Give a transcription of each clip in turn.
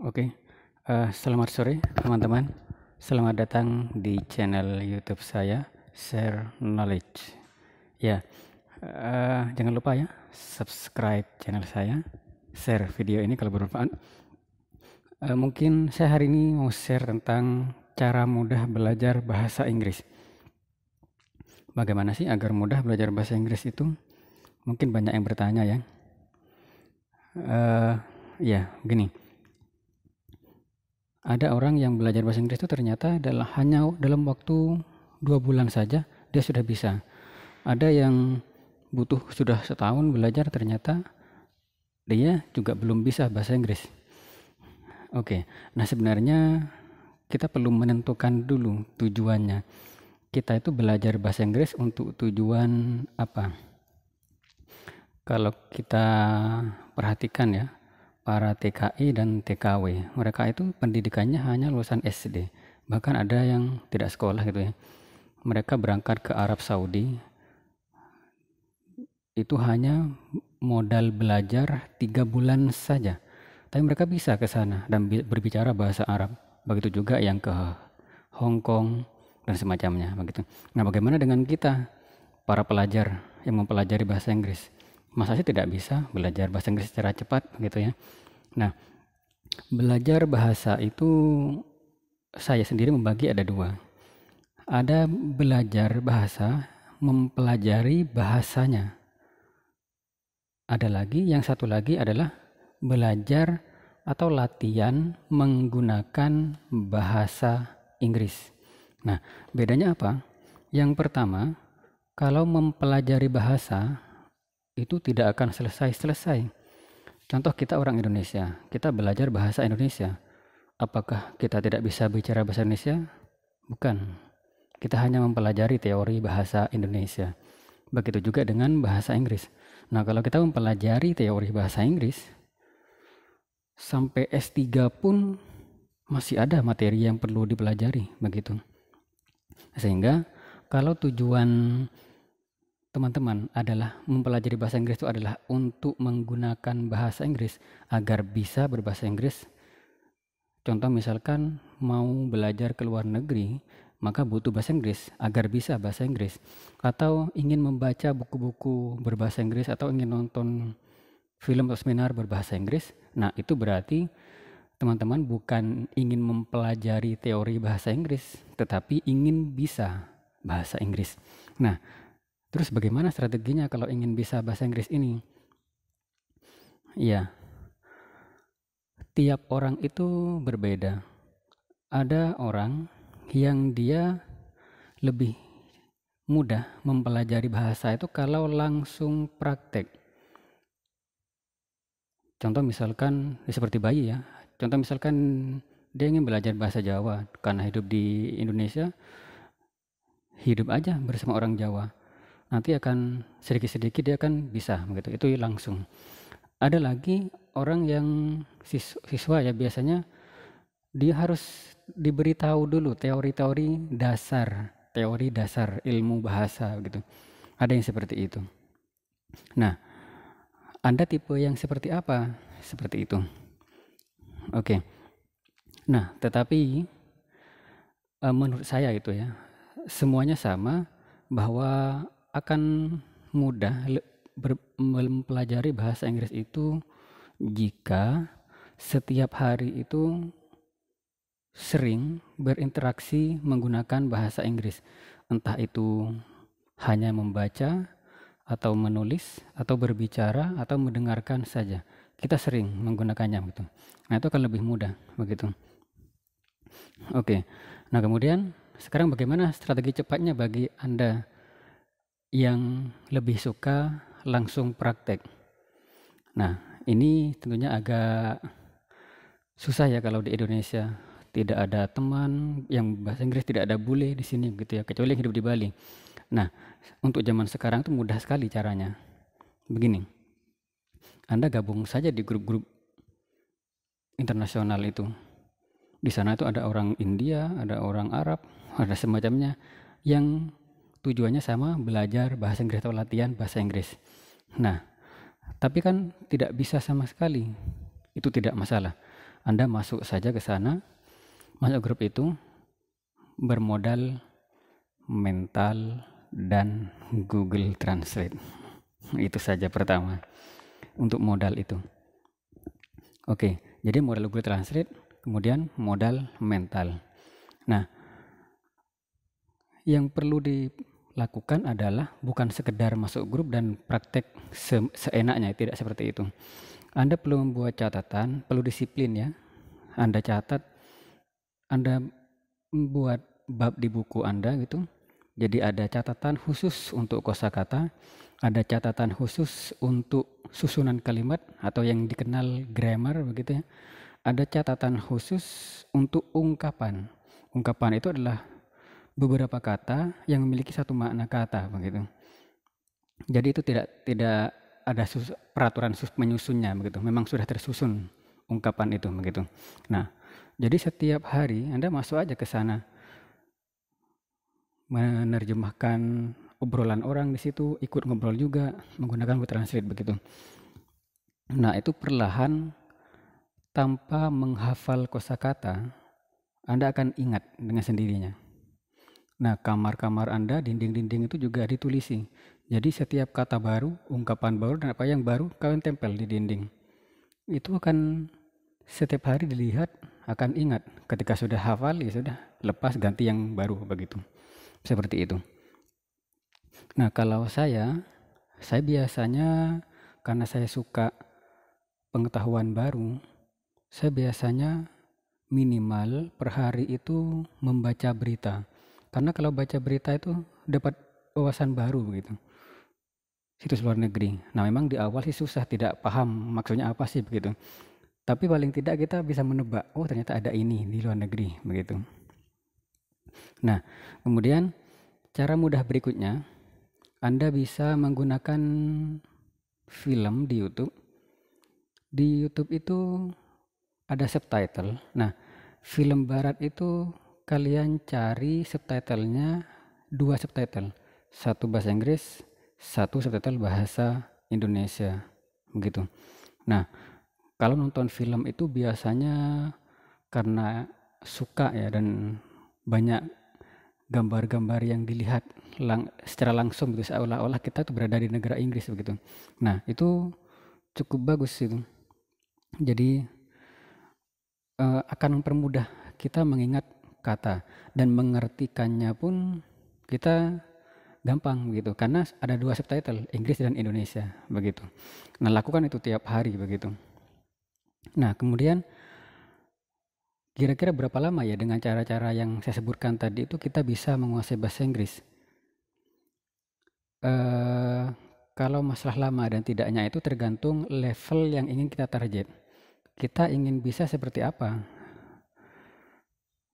Oke, okay. uh, eh, selamat sore teman-teman. Selamat datang di channel YouTube saya, Share Knowledge. Ya, uh, jangan lupa ya subscribe channel saya, share video ini kalau bermanfaat. Uh, mungkin saya hari ini mau share tentang cara mudah belajar bahasa Inggris. Bagaimana sih agar mudah belajar bahasa Inggris itu? Mungkin banyak yang bertanya ya. Uh, ya, gini ada orang yang belajar bahasa Inggris itu ternyata adalah hanya dalam waktu dua bulan saja dia sudah bisa. Ada yang butuh sudah setahun belajar ternyata dia juga belum bisa bahasa Inggris. Oke, nah sebenarnya kita perlu menentukan dulu tujuannya. Kita itu belajar bahasa Inggris untuk tujuan apa? Kalau kita perhatikan ya, para TKI dan TKW. Mereka itu pendidikannya hanya lulusan SD, bahkan ada yang tidak sekolah gitu ya. Mereka berangkat ke Arab Saudi itu hanya modal belajar tiga bulan saja. Tapi mereka bisa ke sana dan berbicara bahasa Arab. Begitu juga yang ke Hong Kong dan semacamnya begitu. Nah, bagaimana dengan kita para pelajar yang mempelajari bahasa Inggris? masa sih tidak bisa belajar bahasa Inggris secara cepat gitu ya. Nah, belajar bahasa itu saya sendiri membagi ada dua. Ada belajar bahasa, mempelajari bahasanya. Ada lagi, yang satu lagi adalah belajar atau latihan menggunakan bahasa Inggris. Nah, bedanya apa? Yang pertama, kalau mempelajari bahasa, itu tidak akan selesai-selesai. Contoh kita orang Indonesia, kita belajar bahasa Indonesia. Apakah kita tidak bisa bicara bahasa Indonesia? Bukan. Kita hanya mempelajari teori bahasa Indonesia. Begitu juga dengan bahasa Inggris. Nah, kalau kita mempelajari teori bahasa Inggris, sampai S3 pun masih ada materi yang perlu dipelajari begitu. Sehingga kalau tujuan teman-teman adalah mempelajari bahasa Inggris itu adalah untuk menggunakan bahasa Inggris agar bisa berbahasa Inggris. Contoh misalkan mau belajar ke luar negeri, maka butuh bahasa Inggris agar bisa bahasa Inggris. Atau ingin membaca buku-buku berbahasa Inggris atau ingin nonton film atau seminar berbahasa Inggris. Nah, itu berarti teman-teman bukan ingin mempelajari teori bahasa Inggris, tetapi ingin bisa bahasa Inggris. Nah, Terus bagaimana strateginya kalau ingin bisa bahasa Inggris ini? Ya, Tiap orang itu berbeda. Ada orang yang dia lebih mudah mempelajari bahasa itu kalau langsung praktek. Contoh misalkan ya seperti bayi ya. Contoh misalkan dia ingin belajar bahasa Jawa karena hidup di Indonesia hidup aja bersama orang Jawa nanti akan sedikit-sedikit dia akan bisa begitu itu langsung ada lagi orang yang siswa ya biasanya dia harus diberitahu dulu teori-teori dasar teori dasar ilmu bahasa gitu ada yang seperti itu nah anda tipe yang seperti apa seperti itu oke nah tetapi eh, menurut saya itu ya semuanya sama bahwa akan mudah mempelajari bahasa Inggris itu jika setiap hari itu sering berinteraksi menggunakan bahasa Inggris, entah itu hanya membaca atau menulis atau berbicara atau mendengarkan saja. Kita sering menggunakannya gitu. Nah, itu akan lebih mudah begitu. Oke. Nah, kemudian sekarang bagaimana strategi cepatnya bagi Anda yang lebih suka langsung praktek. Nah, ini tentunya agak susah ya kalau di Indonesia tidak ada teman yang bahasa Inggris tidak ada bule di sini gitu ya kecuali yang hidup di Bali. Nah, untuk zaman sekarang itu mudah sekali caranya. Begini. Anda gabung saja di grup-grup internasional itu. Di sana itu ada orang India, ada orang Arab, ada semacamnya yang tujuannya sama belajar bahasa Inggris atau latihan bahasa Inggris. Nah, tapi kan tidak bisa sama sekali. Itu tidak masalah. Anda masuk saja ke sana, masuk grup itu bermodal mental dan Google Translate. Itu saja pertama untuk modal itu. Oke, jadi modal Google Translate, kemudian modal mental. Nah, yang perlu di lakukan adalah bukan sekedar masuk grup dan praktek se seenaknya, tidak seperti itu. Anda perlu membuat catatan, perlu disiplin ya. Anda catat, Anda membuat bab di buku Anda gitu. Jadi ada catatan khusus untuk kosakata, ada catatan khusus untuk susunan kalimat atau yang dikenal grammar begitu ya. Ada catatan khusus untuk ungkapan. Ungkapan itu adalah beberapa kata yang memiliki satu makna kata begitu. Jadi itu tidak tidak ada sus, peraturan sus, menyusunnya begitu. Memang sudah tersusun ungkapan itu begitu. Nah, jadi setiap hari Anda masuk aja ke sana menerjemahkan obrolan orang di situ, ikut ngobrol juga menggunakan Google Translate begitu. Nah, itu perlahan tanpa menghafal kosakata, Anda akan ingat dengan sendirinya. Nah, kamar-kamar Anda, dinding-dinding itu juga ditulisi. Jadi setiap kata baru, ungkapan baru, dan apa yang baru kalian tempel di dinding. Itu akan setiap hari dilihat, akan ingat. Ketika sudah hafal, ya sudah, lepas ganti yang baru begitu. Seperti itu. Nah, kalau saya, saya biasanya karena saya suka pengetahuan baru, saya biasanya minimal per hari itu membaca berita karena kalau baca berita itu dapat wawasan baru begitu. Situs luar negeri. Nah memang di awal sih susah tidak paham maksudnya apa sih begitu. Tapi paling tidak kita bisa menebak, oh ternyata ada ini di luar negeri begitu. Nah kemudian cara mudah berikutnya, Anda bisa menggunakan film di YouTube. Di YouTube itu ada subtitle. Nah film Barat itu kalian cari subtitlenya dua subtitle satu bahasa Inggris satu subtitle bahasa Indonesia begitu nah kalau nonton film itu biasanya karena suka ya dan banyak gambar-gambar yang dilihat lang secara langsung gitu seolah-olah kita tuh berada di negara Inggris begitu. Nah itu cukup bagus itu. Jadi eh, akan mempermudah kita mengingat kata dan mengertikannya pun kita gampang begitu karena ada dua subtitle Inggris dan Indonesia begitu. Nah lakukan itu tiap hari begitu. Nah kemudian kira-kira berapa lama ya dengan cara-cara yang saya sebutkan tadi itu kita bisa menguasai bahasa Inggris? Eh, kalau masalah lama dan tidaknya itu tergantung level yang ingin kita target. Kita ingin bisa seperti apa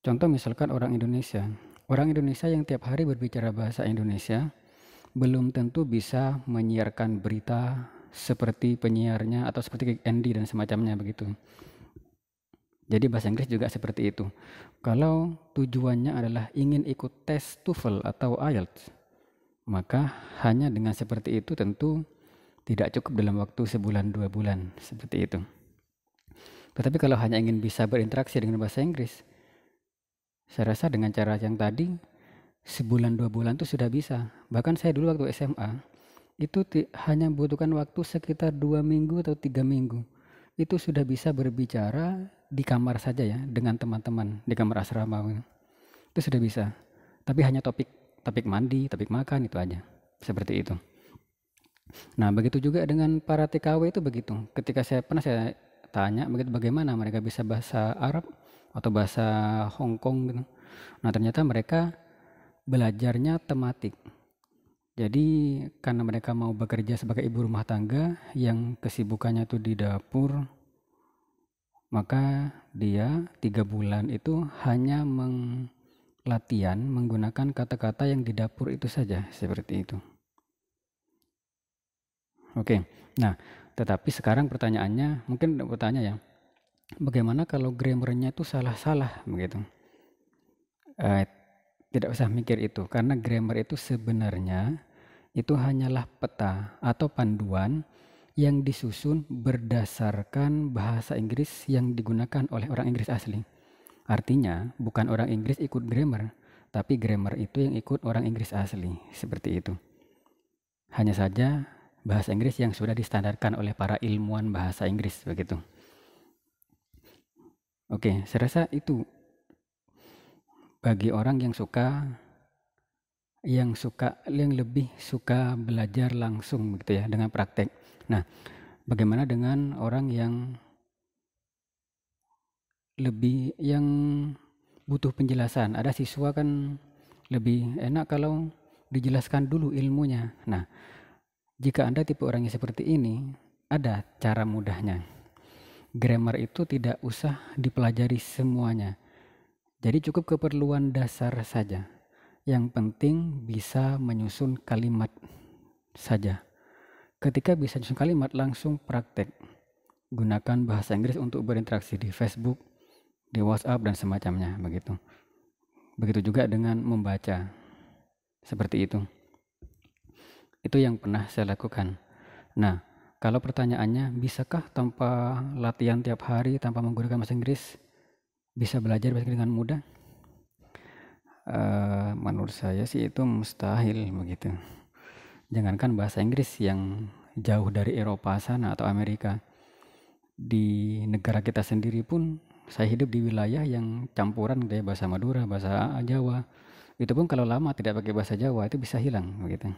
Contoh misalkan orang Indonesia. Orang Indonesia yang tiap hari berbicara bahasa Indonesia belum tentu bisa menyiarkan berita seperti penyiarnya atau seperti Andy dan semacamnya begitu. Jadi bahasa Inggris juga seperti itu. Kalau tujuannya adalah ingin ikut tes TOEFL atau IELTS, maka hanya dengan seperti itu tentu tidak cukup dalam waktu sebulan dua bulan seperti itu. Tetapi kalau hanya ingin bisa berinteraksi dengan bahasa Inggris, saya rasa dengan cara yang tadi, sebulan dua bulan itu sudah bisa. Bahkan saya dulu waktu SMA, itu hanya membutuhkan waktu sekitar dua minggu atau tiga minggu. Itu sudah bisa berbicara di kamar saja ya, dengan teman-teman di kamar asrama. Itu sudah bisa. Tapi hanya topik, topik mandi, topik makan itu aja. Seperti itu. Nah, begitu juga dengan para TKW itu begitu. Ketika saya pernah saya tanya bagaimana mereka bisa bahasa Arab, atau bahasa Hong Kong gitu. Nah ternyata mereka belajarnya tematik. Jadi karena mereka mau bekerja sebagai ibu rumah tangga yang kesibukannya tuh di dapur, maka dia tiga bulan itu hanya melatihan menggunakan kata-kata yang di dapur itu saja seperti itu. Oke, nah tetapi sekarang pertanyaannya mungkin bertanya ya, bagaimana kalau grammarnya itu salah-salah begitu eh, tidak usah mikir itu karena grammar itu sebenarnya itu hanyalah peta atau panduan yang disusun berdasarkan bahasa Inggris yang digunakan oleh orang Inggris asli. Artinya, bukan orang Inggris ikut grammar, tapi grammar itu yang ikut orang Inggris asli, seperti itu. Hanya saja bahasa Inggris yang sudah distandarkan oleh para ilmuwan bahasa Inggris begitu. Oke, saya rasa itu bagi orang yang suka yang suka yang lebih suka belajar langsung gitu ya dengan praktek. Nah, bagaimana dengan orang yang lebih yang butuh penjelasan? Ada siswa kan lebih enak kalau dijelaskan dulu ilmunya. Nah, jika Anda tipe orang yang seperti ini, ada cara mudahnya grammar itu tidak usah dipelajari semuanya. Jadi cukup keperluan dasar saja. Yang penting bisa menyusun kalimat saja. Ketika bisa menyusun kalimat langsung praktek. Gunakan bahasa Inggris untuk berinteraksi di Facebook, di WhatsApp dan semacamnya begitu. Begitu juga dengan membaca. Seperti itu. Itu yang pernah saya lakukan. Nah, kalau pertanyaannya, bisakah tanpa latihan tiap hari, tanpa menggunakan bahasa Inggris, bisa belajar bahasa Inggris dengan mudah? Uh, menurut saya sih itu mustahil begitu. Jangankan bahasa Inggris yang jauh dari Eropa sana atau Amerika, di negara kita sendiri pun saya hidup di wilayah yang campuran kayak bahasa Madura, bahasa Jawa. Itu pun kalau lama tidak pakai bahasa Jawa itu bisa hilang begitu.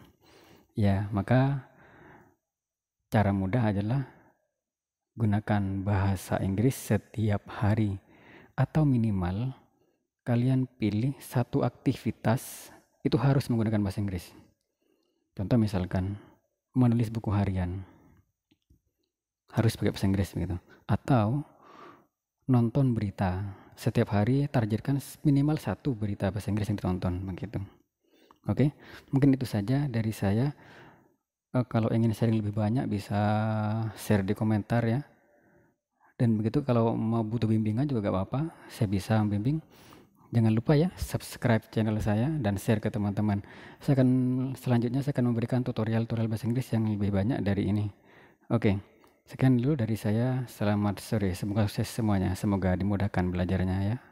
Ya, maka Cara mudah adalah gunakan bahasa Inggris setiap hari atau minimal kalian pilih satu aktivitas itu harus menggunakan bahasa Inggris. Contoh misalkan menulis buku harian harus pakai bahasa Inggris begitu atau nonton berita setiap hari targetkan minimal satu berita bahasa Inggris yang ditonton begitu oke mungkin itu saja dari saya uh, kalau ingin sharing lebih banyak bisa share di komentar ya dan begitu kalau mau butuh bimbingan juga gak apa-apa saya bisa membimbing jangan lupa ya subscribe channel saya dan share ke teman-teman saya akan selanjutnya saya akan memberikan tutorial-tutorial bahasa Inggris yang lebih banyak dari ini oke okay. sekian dulu dari saya selamat sore semoga sukses semuanya semoga dimudahkan belajarnya ya